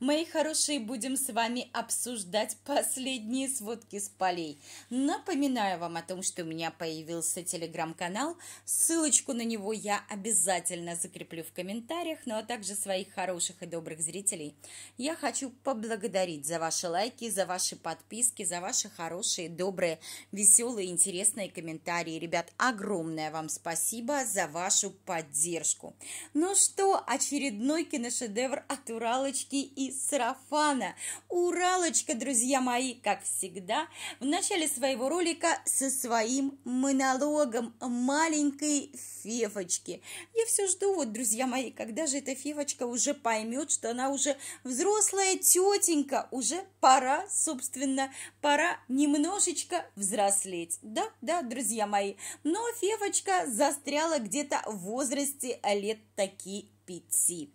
Мои хорошие, будем с вами обсуждать последние сводки с полей. Напоминаю вам о том, что у меня появился телеграм-канал. Ссылочку на него я обязательно закреплю в комментариях, ну а также своих хороших и добрых зрителей. Я хочу поблагодарить за ваши лайки, за ваши подписки, за ваши хорошие, добрые, веселые, интересные комментарии. Ребят, огромное вам спасибо за вашу поддержку. Ну что, очередной киношедевр от Уралочки и из сарафана. Уралочка, друзья мои, как всегда, в начале своего ролика со своим монологом маленькой фефочки. Я все жду, вот, друзья мои, когда же эта фефочка уже поймет, что она уже взрослая тетенька, уже пора, собственно, пора немножечко взрослеть. Да, да, друзья мои, но фефочка застряла где-то в возрасте лет такие пяти.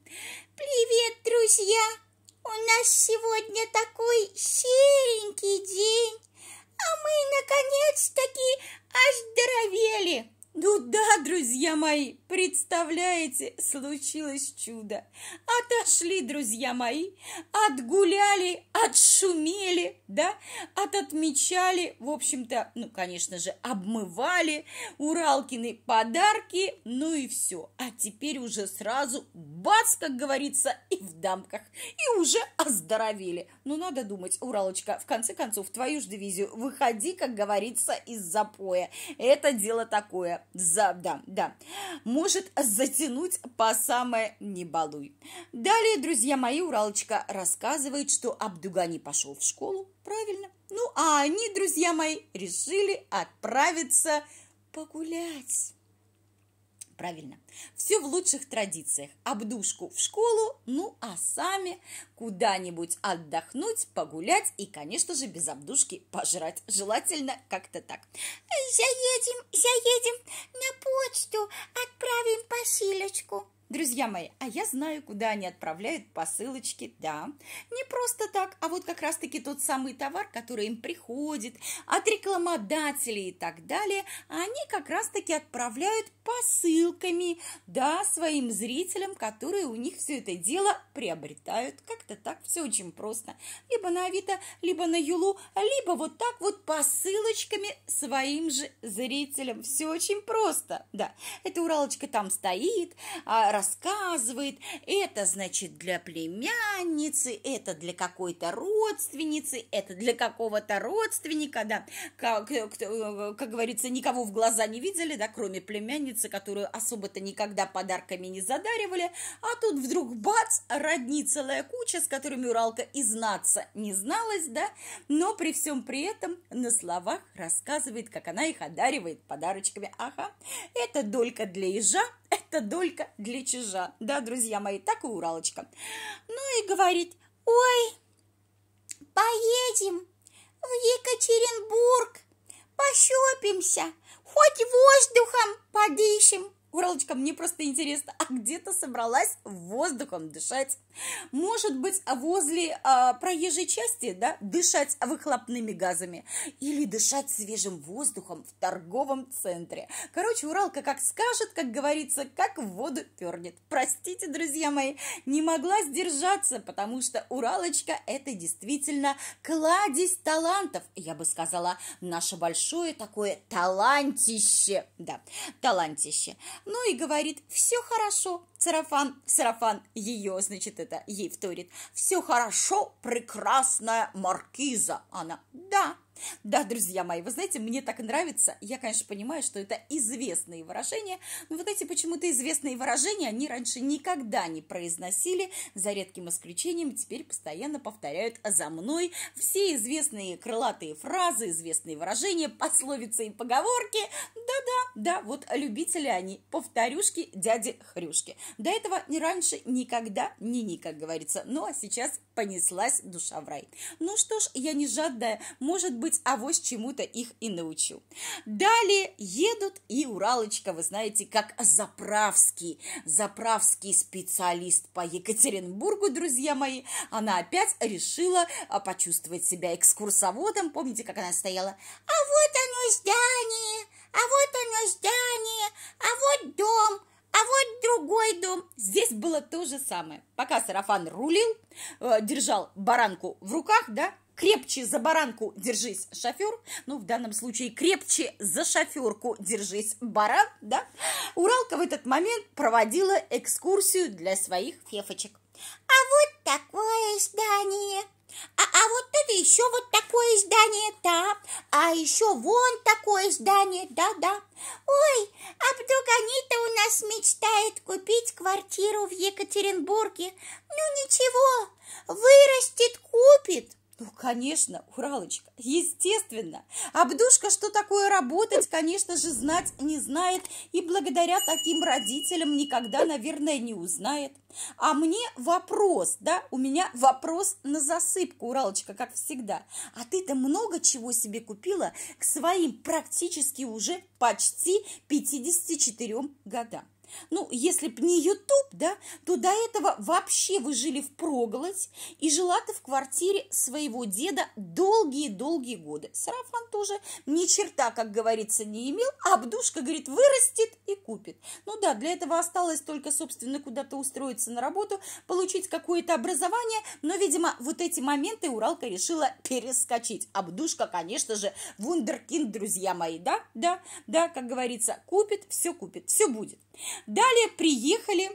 Привет, друзья! У нас сегодня такой серенький день, а мы наконец-таки оздоровели. Ну да, друзья мои, представляете, случилось чудо. Отошли, друзья мои, отгуляли, отшумели, да, ототмечали, в общем-то, ну, конечно же, обмывали Уралкины подарки, ну и все. А теперь уже сразу, бац, как говорится, и в дамках, и уже оздоровели. Ну, надо думать, Уралочка, в конце концов, в твою же дивизию, выходи, как говорится, из запоя. Это дело такое за, да, да, может затянуть по самое «не балуй». Далее, друзья мои, Уралочка рассказывает, что Абдугани пошел в школу, правильно? Ну, а они, друзья мои, решили отправиться погулять. Правильно. Все в лучших традициях. Обдушку в школу, ну а сами куда-нибудь отдохнуть, погулять и, конечно же, без обдушки пожрать. Желательно как-то так. Заедем, заедем на почту, отправим посилочку. Друзья мои, а я знаю, куда они отправляют посылочки, да. Не просто так, а вот как раз-таки тот самый товар, который им приходит от рекламодателей и так далее, они как раз-таки отправляют посылками, да, своим зрителям, которые у них все это дело приобретают. Как-то так все очень просто. Либо на Авито, либо на Юлу, либо вот так вот посылочками своим же зрителям. Все очень просто, да. Эта Уралочка там стоит, а, рассказывает, это, значит, для племянницы, это для какой-то родственницы, это для какого-то родственника, да. Как, э, э, как, говорится, никого в глаза не видели, да, кроме племянницы родница, которую особо-то никогда подарками не задаривали, а тут вдруг бац, родни целая куча, с которыми Уралка и знаться не зналась, да, но при всем при этом на словах рассказывает, как она их одаривает подарочками. Ага, это долька для ежа, это долька для чижа, да, друзья мои, так и Уралочка. Ну и говорит, ой, поедем в Екатеринбург, пощупимся, хоть воздухом подышим. Уралочка, мне просто интересно, а где ты собралась воздухом дышать? Может быть, возле а, проезжей части, да, дышать выхлопными газами или дышать свежим воздухом в торговом центре. Короче, Уралка как скажет, как говорится, как в воду пернет. Простите, друзья мои, не могла сдержаться, потому что Уралочка это действительно кладезь талантов, я бы сказала, наше большое такое талантище, да, талантище ну и говорит, все хорошо, сарафан, сарафан ее, значит, это ей вторит, все хорошо, прекрасная маркиза, она, да, да, друзья мои, вы знаете, мне так нравится, я, конечно, понимаю, что это известные выражения, но вот эти почему-то известные выражения, они раньше никогда не произносили, за редким исключением, теперь постоянно повторяют за мной все известные крылатые фразы, известные выражения, пословицы и поговорки, да-да, да, вот любители они, повторюшки дяди Хрюшки. До этого ни раньше никогда, ни ни, как говорится, ну а сейчас понеслась душа в рай. Ну что ж, я не жадная, может быть, быть, авось чему-то их и научу. Далее едут и Уралочка, вы знаете, как заправский, заправский специалист по Екатеринбургу, друзья мои. Она опять решила а, почувствовать себя экскурсоводом. Помните, как она стояла? А вот оно здание, а вот оно здание, а вот дом, а вот другой дом. Здесь было то же самое. Пока сарафан рулил, э, держал баранку в руках, да, крепче за баранку держись, шофер. Ну, в данном случае крепче за шоферку держись, баран, да? Уралка в этот момент проводила экскурсию для своих фефочек. А вот такое здание. А, а вот это еще вот такое здание, да. А еще вон такое здание, да-да. Ой, а вдруг Анита у нас мечтает купить квартиру в Екатеринбурге. Ну ничего, вырастет, купит. Ну, конечно, Уралочка, естественно. Абдушка, что такое работать, конечно же, знать не знает. И благодаря таким родителям никогда, наверное, не узнает. А мне вопрос, да, у меня вопрос на засыпку, Уралочка, как всегда. А ты-то много чего себе купила к своим практически уже почти 54 годам? Ну, если бы не YouTube, да, то до этого вообще вы жили в проголодь и жила ты в квартире своего деда долгие-долгие годы. Сарафан тоже ни черта, как говорится, не имел, а Абдушка, говорит, вырастет и купит. Ну да, для этого осталось только, собственно, куда-то устроиться на работу, получить какое-то образование, но, видимо, вот эти моменты Уралка решила перескочить. Абдушка, конечно же, вундеркинд, друзья мои, да, да, да, как говорится, купит, все купит, все будет. Далее приехали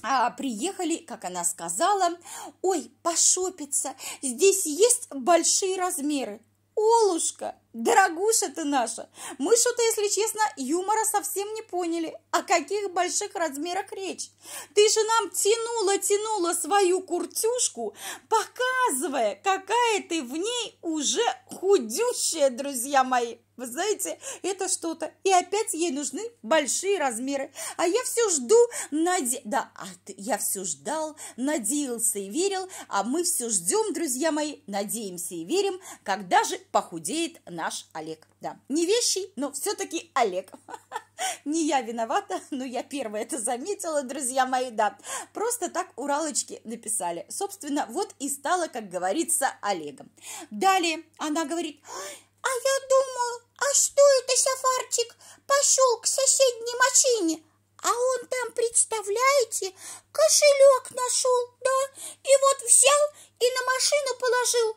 а, приехали, как она сказала, ой, пошопиться, здесь есть большие размеры. Олушка, Дорогуша ты наша, мы что-то, если честно, юмора совсем не поняли. О каких больших размерах речь? Ты же нам тянула-тянула свою куртюшку, показывая, какая ты в ней уже худющая, друзья мои. Вы знаете, это что-то. И опять ей нужны большие размеры. А я все жду, наде... Да, а я все ждал, надеялся и верил. А мы все ждем, друзья мои, надеемся и верим, когда же похудеет наш наш Олег. Да, не вещий, но все-таки Олег. Не я виновата, но я первая это заметила, друзья мои, да. Просто так уралочки написали. Собственно, вот и стала, как говорится, Олегом. Далее она говорит, а я думала, а что это Сафарчик пошел к соседней машине? А он там, представляете, кошелек нашел, да, и вот взял и на машину положил.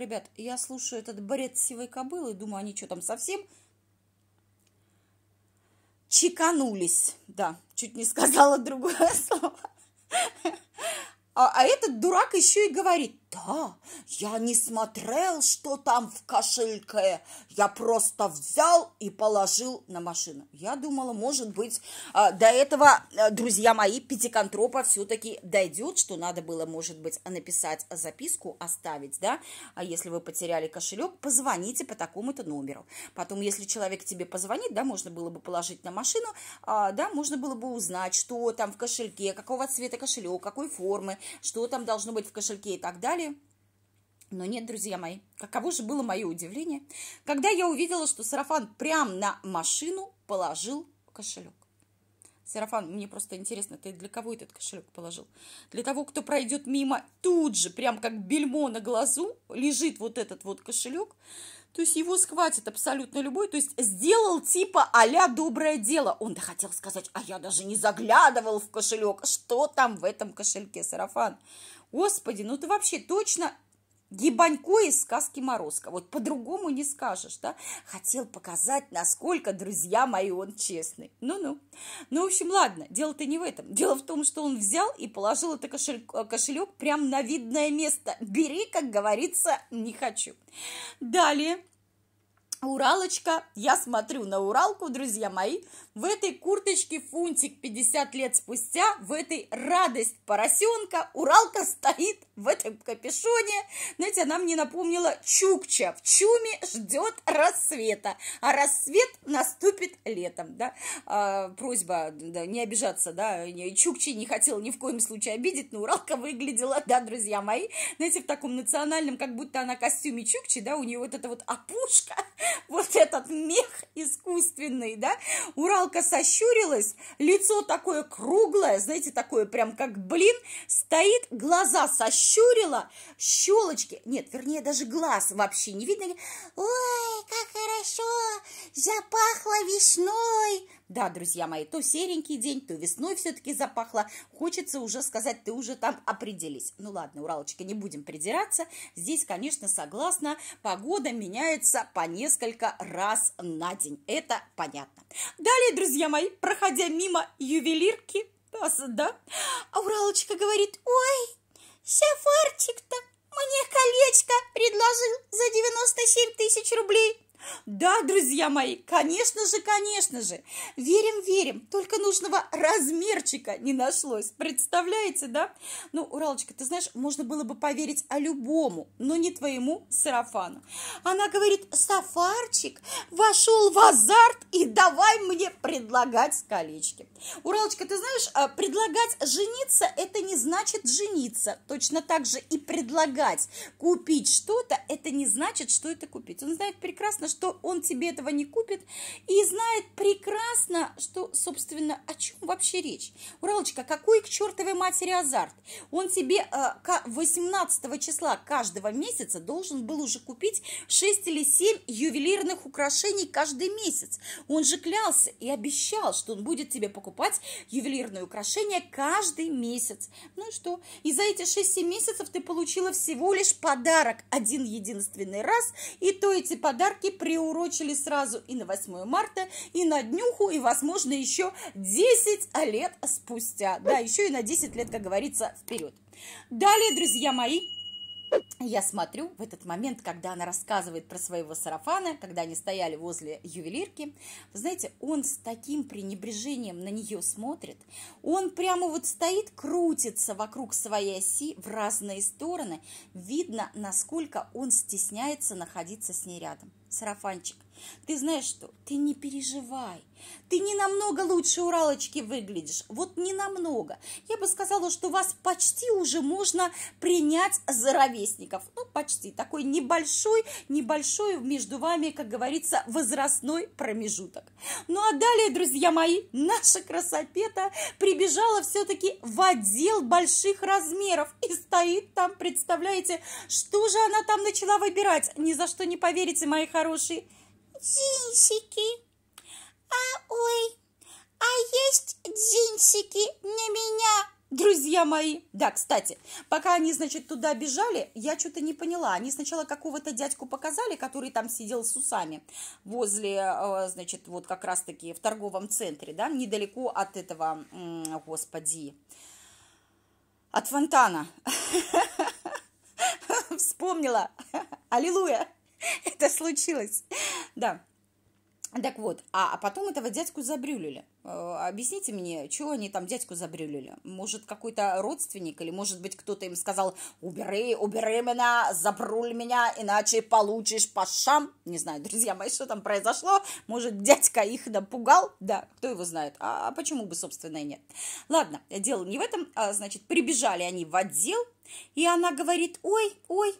Ребят, я слушаю этот бред сивой кобылы, думаю, они что там совсем чеканулись. Да, чуть не сказала другое слово. А, а этот дурак еще и говорит, да, я не смотрел, что там в кошельке. Я просто взял и положил на машину. Я думала, может быть, а, до этого, а, друзья мои, пятиконтропа все-таки дойдет, что надо было, может быть, написать записку, оставить, да? А если вы потеряли кошелек, позвоните по такому-то номеру. Потом, если человек тебе позвонит, да, можно было бы положить на машину, а, да, можно было бы узнать, что там в кошельке, какого цвета кошелек, какой формы, что там должно быть в кошельке и так далее истории. Но нет, друзья мои, каково же было мое удивление, когда я увидела, что сарафан прям на машину положил кошелек. Сарафан, мне просто интересно, ты для кого этот кошелек положил? Для того, кто пройдет мимо, тут же, прям как бельмо на глазу, лежит вот этот вот кошелек. То есть его схватит абсолютно любой. То есть сделал типа а доброе дело. Он-то хотел сказать, а я даже не заглядывал в кошелек. Что там в этом кошельке, Сарафан? Господи, ну ты вообще точно Ебанько из сказки Морозко. Вот по-другому не скажешь, да? Хотел показать, насколько, друзья мои, он честный. Ну-ну. Ну, в общем, ладно, дело-то не в этом. Дело в том, что он взял и положил это кошель... Э, кошелек прямо на видное место. Бери, как говорится, не хочу. Далее Уралочка, я смотрю на Уралку, друзья мои, в этой курточке фунтик 50 лет спустя, в этой радость поросенка Уралка стоит в этом капюшоне. Знаете, она мне напомнила Чукча. В Чуме ждет рассвета, а рассвет наступит летом, да. А, просьба да, не обижаться, да. Чукчи не хотела ни в коем случае обидеть, но Уралка выглядела, да, друзья мои, знаете, в таком национальном, как будто она костюме Чукчи, да, у нее вот эта вот опушка, вот этот мех искусственный, да. Уралка сощурилась, лицо такое круглое, знаете, такое прям как блин, стоит, глаза сощурились, прищурила щелочки, нет, вернее, даже глаз вообще не видно. Ой, как хорошо, запахло весной. Да, друзья мои, то серенький день, то весной все-таки запахло. Хочется уже сказать, ты уже там определись. Ну ладно, Уралочка, не будем придираться. Здесь, конечно, согласна, погода меняется по несколько раз на день. Это понятно. Далее, друзья мои, проходя мимо ювелирки, да, а Уралочка говорит, ой, Сефартик-то мне колечко предложил за 97 тысяч рублей. Да, друзья мои, конечно же, конечно же. Верим, верим. Только нужного размерчика не нашлось. Представляете, да? Ну, Уралочка, ты знаешь, можно было бы поверить о любому, но не твоему сарафану. Она говорит, сафарчик вошел в азарт и давай мне предлагать колечки. Уралочка, ты знаешь, а, предлагать жениться – это не значит жениться. Точно так же и предлагать купить что-то – это не значит, что это купить. Он знает прекрасно, что он тебе этого не купит и знает прекрасно, что, собственно, о чем вообще речь. Уралочка, какой к чертовой матери азарт? Он тебе 18 э, числа каждого месяца должен был уже купить 6 или 7 ювелирных украшений каждый месяц. Он же клялся и обещал, что он будет тебе покупать ювелирные украшения каждый месяц. Ну и что? И за эти 6-7 месяцев ты получила всего лишь подарок один единственный раз, и то эти подарки приумножили приурочили сразу и на 8 марта, и на днюху, и, возможно, еще 10 лет спустя. Да, еще и на 10 лет, как говорится, вперед. Далее, друзья мои, я смотрю в этот момент, когда она рассказывает про своего сарафана, когда они стояли возле ювелирки. Вы знаете, он с таким пренебрежением на нее смотрит. Он прямо вот стоит, крутится вокруг своей оси в разные стороны. Видно, насколько он стесняется находиться с ней рядом сарафанчик. Ты знаешь что? Ты не переживай. Ты не намного лучше Уралочки выглядишь. Вот не намного. Я бы сказала, что вас почти уже можно принять за ровесников. Ну, почти. Такой небольшой, небольшой между вами, как говорится, возрастной промежуток. Ну, а далее, друзья мои, наша красопета прибежала все-таки в отдел больших размеров и стоит там, представляете, что же она там начала выбирать? Ни за что не поверите, моих хорошие дзинсики. А ой, а есть дзинсики на меня, друзья мои. Да, кстати, пока они, значит, туда бежали, я что-то не поняла. Они сначала какого-то дядьку показали, который там сидел с усами возле, э, значит, вот как раз-таки в торговом центре, да, недалеко от этого, господи, от фонтана. Вспомнила. Аллилуйя. это случилось. Да. Так вот, а а потом этого дядьку забрюлили. Э, объясните мне, чего они там дядьку забрюлили? Может, какой-то родственник или, может быть, кто-то им сказал, убери, убери меня, забруль меня, иначе получишь по шам. Не знаю, друзья мои, что там произошло. Может, дядька их напугал? Да, кто его знает. А, а почему бы, собственно, и нет? Ладно, дело не в этом. А Значит, прибежали они в отдел, и она говорит, ой, ой,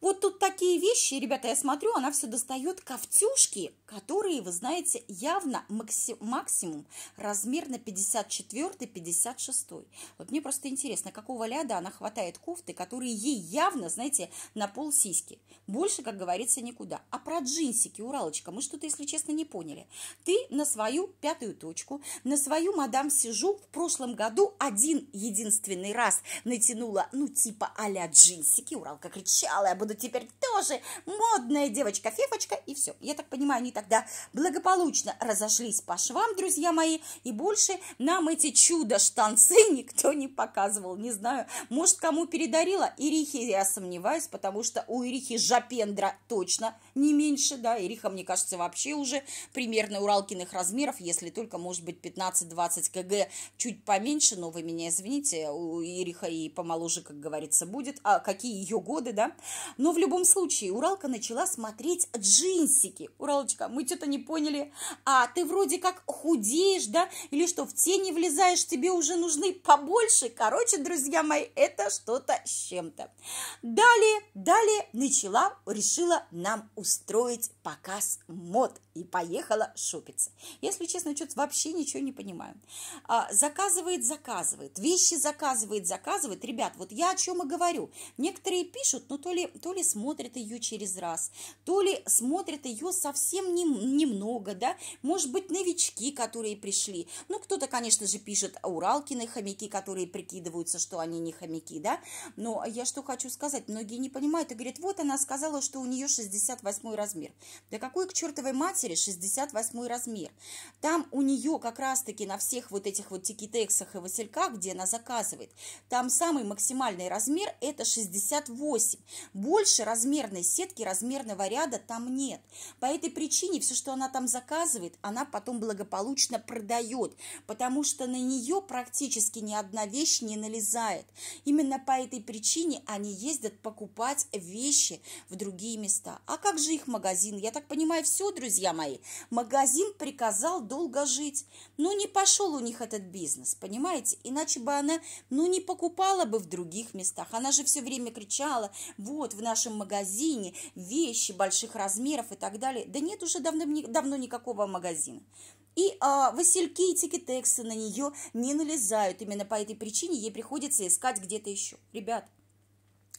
вот тут такие вещи, ребята, я смотрю, она все достает ковтюшки, которые, вы знаете, явно макси максимум размер на 54-56. Вот мне просто интересно, какого ляда она хватает кофты, которые ей явно, знаете, на пол сиськи. Больше, как говорится, никуда. А про джинсики, Уралочка, мы что-то, если честно, не поняли. Ты на свою пятую точку, на свою мадам сижу в прошлом году один единственный раз натянула, ну, типа а джинсики. Уралка кричала, я буду буду теперь тоже модная девочка-фефочка, и все. Я так понимаю, они тогда благополучно разошлись по швам, друзья мои, и больше нам эти чудо-штанцы никто не показывал, не знаю, может, кому передарила Ирихи я сомневаюсь, потому что у Ирихи Жапендра точно не меньше, да, Ириха, мне кажется, вообще уже примерно уралкиных размеров, если только, может быть, 15-20 кг, чуть поменьше, но вы меня извините, у Ириха и помоложе, как говорится, будет, а какие ее годы, да, но в любом случае, Уралка начала смотреть джинсики. Уралочка, мы что-то не поняли. А ты вроде как худеешь, да? Или что, в тени влезаешь, тебе уже нужны побольше? Короче, друзья мои, это что-то с чем-то. Далее, далее начала, решила нам устроить показ мод и поехала шопиться. Если честно, что-то вообще ничего не понимаю. А, заказывает, заказывает, вещи заказывает, заказывает. Ребят, вот я о чем и говорю. Некоторые пишут, но ну, то ли, то ли смотрят ее через раз, то ли смотрят ее совсем не, немного, да, может быть, новички, которые пришли. Ну, кто-то, конечно же, пишет Уралкины хомяки, которые прикидываются, что они не хомяки, да, но я что хочу сказать, многие не понимают и говорят, вот она сказала, что у нее 68 размер. Да какой к чертовой матери 68 размер? Там у нее как раз-таки на всех вот этих вот тикитексах и васильках, где она заказывает, там самый максимальный размер это 68. Больше размерной сетки, размерного ряда там нет. По этой причине все, что она там заказывает, она потом благополучно продает, потому что на нее практически ни одна вещь не налезает. Именно по этой причине они ездят покупать вещи в другие места. А как же их магазин? Я я так понимаю, все, друзья мои. Магазин приказал долго жить. но не пошел у них этот бизнес, понимаете? Иначе бы она, ну, не покупала бы в других местах. Она же все время кричала, вот, в нашем магазине вещи больших размеров и так далее. Да нет уже давно, давно никакого магазина. И а, васильки и тикитексы на нее не налезают. Именно по этой причине ей приходится искать где-то еще. Ребят,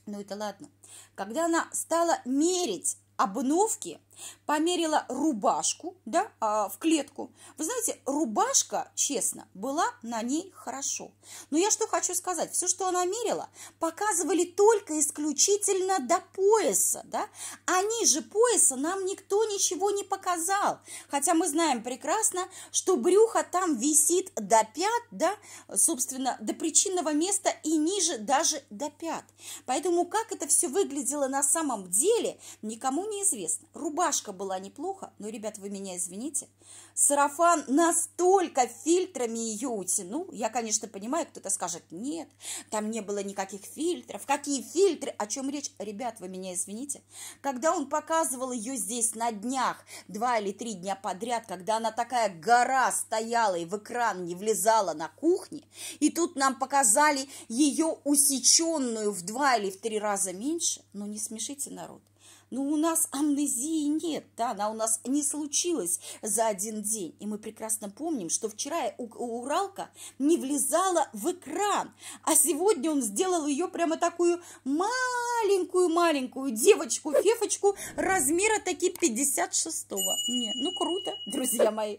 ну это ладно. Когда она стала мерить обновки, померила рубашку, да, а, в клетку. Вы знаете, рубашка, честно, была на ней хорошо. Но я что хочу сказать, все, что она мерила, показывали только исключительно до пояса, да, а ниже пояса нам никто ничего не показал, хотя мы знаем прекрасно, что брюхо там висит до пят, да, собственно, до причинного места и ниже даже до пят. Поэтому как это все выглядело на самом деле, никому не известно. Рубашка рубашка была неплохо, но, ребят, вы меня извините, сарафан настолько фильтрами ее утянул. Я, конечно, понимаю, кто-то скажет, нет, там не было никаких фильтров. Какие фильтры? О чем речь? Ребят, вы меня извините. Когда он показывал ее здесь на днях, два или три дня подряд, когда она такая гора стояла и в экран не влезала на кухне, и тут нам показали ее усеченную в два или в три раза меньше, но ну, не смешите народ. Но «Ну, у нас амнезии нет, да, она у нас не случилась за один день. И мы прекрасно помним, что вчера Уралка не влезала в экран, а сегодня он сделал ее прямо такую маленькую-маленькую девочку-фефочку размера таки 56-го. Не, ну круто, друзья мои.